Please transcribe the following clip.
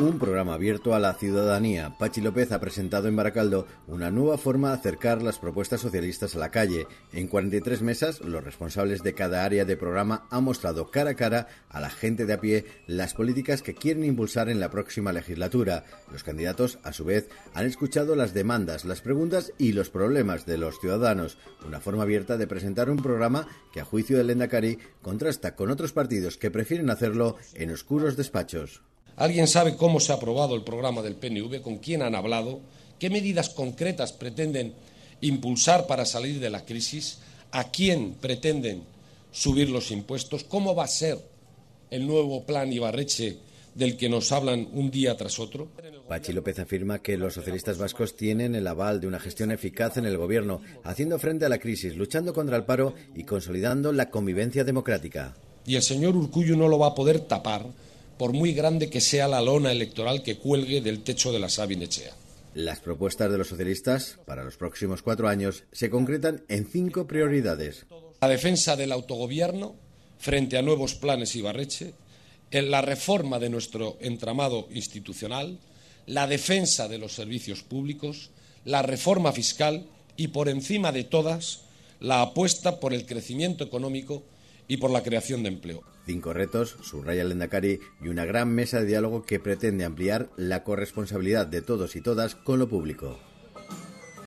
Un programa abierto a la ciudadanía, Pachi López ha presentado en Baracaldo una nueva forma de acercar las propuestas socialistas a la calle. En 43 mesas, los responsables de cada área de programa han mostrado cara a cara a la gente de a pie las políticas que quieren impulsar en la próxima legislatura. Los candidatos, a su vez, han escuchado las demandas, las preguntas y los problemas de los ciudadanos. Una forma abierta de presentar un programa que, a juicio del Lenda contrasta con otros partidos que prefieren hacerlo en oscuros despachos. ¿Alguien sabe cómo se ha aprobado el programa del PNV? ¿Con quién han hablado? ¿Qué medidas concretas pretenden impulsar para salir de la crisis? ¿A quién pretenden subir los impuestos? ¿Cómo va a ser el nuevo plan Ibarreche del que nos hablan un día tras otro? Pachi López afirma que los socialistas vascos tienen el aval de una gestión eficaz en el gobierno, haciendo frente a la crisis, luchando contra el paro y consolidando la convivencia democrática. Y el señor Urcuyo no lo va a poder tapar por muy grande que sea la lona electoral que cuelgue del techo de la Sabinechea. Las propuestas de los socialistas para los próximos cuatro años se concretan en cinco prioridades. La defensa del autogobierno frente a nuevos planes Ibarreche, la reforma de nuestro entramado institucional, la defensa de los servicios públicos, la reforma fiscal y, por encima de todas, la apuesta por el crecimiento económico y por la creación de empleo. Cinco retos, subraya Lendakari, y una gran mesa de diálogo que pretende ampliar la corresponsabilidad de todos y todas con lo público.